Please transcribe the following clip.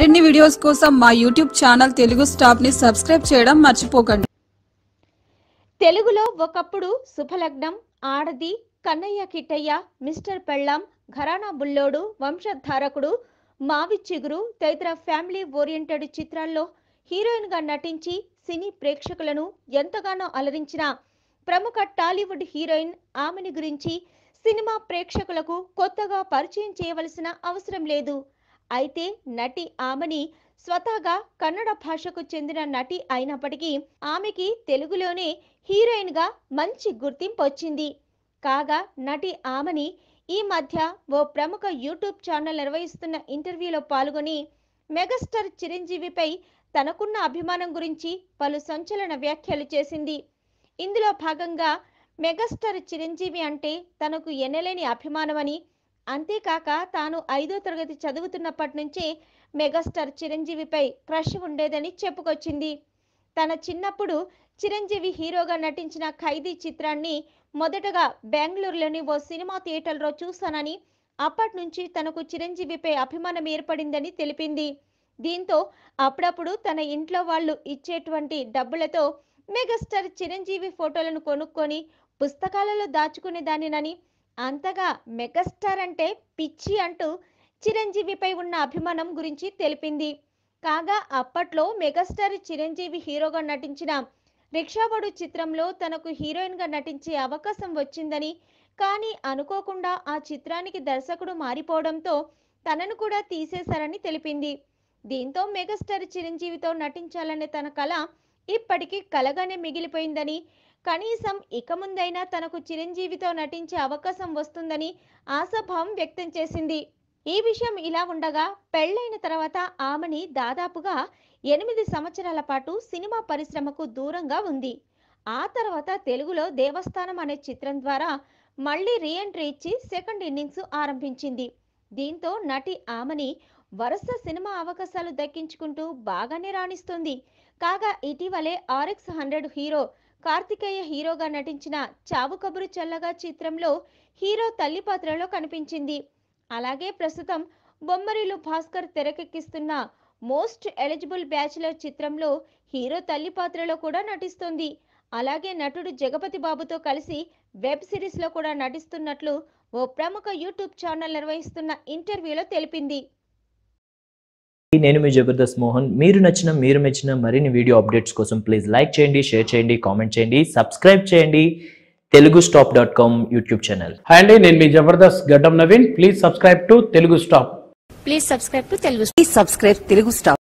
మరిన్ని వీడియోస్ కోసం మా యూట్యూబ్ ఛానల్ తెలుగు స్టాప్ ని సబ్స్క్రైబ్ చేయడం మర్చిపోకండి తెలుగులో ఒకప్పుడు శుభలగ్నం ఆడది కన్నయ్య కిట్టయ్య మిస్టర్ పెళ్ళాం ఘరానా బుల్లోడు వంశధారకుడు మావి చిగురు తదితర ఫ్యామిలీ ఓరియంటెడ్ చిత్రాల్లో హీరోయిన్ గా నటించి సినీ ప్రేక్షకులను ఎంతగానో అలరించిన ప్రముఖ టాలీవుడ్ హీరోయిన్ ఆమెని గురించి సినిమా ప్రేక్షకులకు కొత్తగా పరిచయం చేయవలసిన అవసరం లేదు అయితే నటి ఆమెని స్వతహాగా కన్నడ భాషకు చెందిన నటి అయినప్పటికీ ఆమెకి తెలుగులోనే హీరోయిన్గా మంచి గుర్తింపు వచ్చింది కాగా నటి ఆమెని ఈ మధ్య ఓ ప్రముఖ యూట్యూబ్ ఛానల్ నిర్వహిస్తున్న ఇంటర్వ్యూలో పాల్గొని మెగాస్టార్ చిరంజీవిపై తనకున్న అభిమానం గురించి పలు సంచలన వ్యాఖ్యలు చేసింది ఇందులో భాగంగా మెగాస్టార్ చిరంజీవి అంటే తనకు ఎనలేని అభిమానమని అంతేకాక తాను ఐదో తరగతి చదువుతున్నప్పటి నుంచి మెగాస్టార్ చిరంజీవిపై క్రష్ ఉండేదని చెప్పుకొచ్చింది తన చిన్నప్పుడు చిరంజీవి హీరోగా నటించిన ఖైదీ చిత్రాన్ని మొదటగా బెంగళూరులోని ఓ సినిమా థియేటర్లో చూశానని అప్పటి నుంచి తనకు చిరంజీవిపై అభిమానం ఏర్పడిందని తెలిపింది దీంతో అప్పుడప్పుడు తన ఇంట్లో వాళ్ళు ఇచ్చేటువంటి డబ్బులతో మెగాస్టార్ చిరంజీవి ఫోటోలను కొనుక్కొని పుస్తకాలలో దాచుకునేదానినని అంతగా మెగాస్టార్ అంటే పిచ్చి అంటూ చిరంజీవిపై ఉన్న అభిమానం గురించి తెలిపింది కాగా అప్పట్లో మెగాస్టార్ చిరంజీవి హీరోగా నటించిన రిక్షాబడు చిత్రంలో తనకు హీరోయిన్గా నటించే అవకాశం వచ్చిందని కానీ అనుకోకుండా ఆ చిత్రానికి దర్శకుడు మారిపోవడంతో తనను కూడా తీసేశారని తెలిపింది దీంతో మెగాస్టార్ చిరంజీవితో నటించాలనే తన కళ ఇప్పటికీ కలగానే మిగిలిపోయిందని కనీసం ఇక ముందైనా తనకు చిరంజీవితో నటించే అవకాశం వస్తుందని ఆశాభావం వ్యక్తం చేసింది ఈ విషయం ఇలా ఉండగా పెళ్లైన తర్వాత ఆమెని దాదాపుగా ఎనిమిది సంవత్సరాల పాటు సినిమా పరిశ్రమకు దూరంగా ఉంది ఆ తర్వాత తెలుగులో దేవస్థానం అనే చిత్రం ద్వారా మళ్ళీ రీఎంట్రీ ఇచ్చి సెకండ్ ఇన్నింగ్స్ ఆరంభించింది దీంతో నటి ఆమెని వరుస సినిమా అవకాశాలు దక్కించుకుంటూ బాగానే రాణిస్తుంది కాగా ఇటీవలే ఆర్ఎక్స్ హండ్రెడ్ హీరో కార్తికేయ హీరోగా నటించిన చావు కబురు చల్లగా చిత్రంలో హీరో తల్లి పాత్రలో కనిపించింది అలాగే ప్రస్తుతం బొమ్మరిలు భాస్కర్ తెరకెక్కిస్తున్న మోస్ట్ ఎలిజిబుల్ బ్యాచిలర్ చిత్రంలో హీరో తల్లి పాత్రలో కూడా నటిస్తుంది అలాగే నటుడు జగపతి బాబుతో కలిసి వెబ్ సిరీస్లో కూడా నటిస్తున్నట్లు ఓ ప్రముఖ యూట్యూబ్ ఛానల్ నిర్వహిస్తున్న ఇంటర్వ్యూలో తెలిపింది నేను మీ జబర్దస్త్ మోహన్ మీరు నచ్చిన మీరు మెచ్చిన మరిన్ని వీడియో అప్డేట్స్ కోసం ప్లీజ్ లైక్ చేయండి షేర్ చేయండి కామెంట్ చేయండి సబ్స్క్రైబ్ చేయండి Telugu stop dot com YouTube channel hi అండి నేను మీ Jabardasth Gaddam Naveen please subscribe to Telugu stop please subscribe to Telugu please subscribe Telugu stop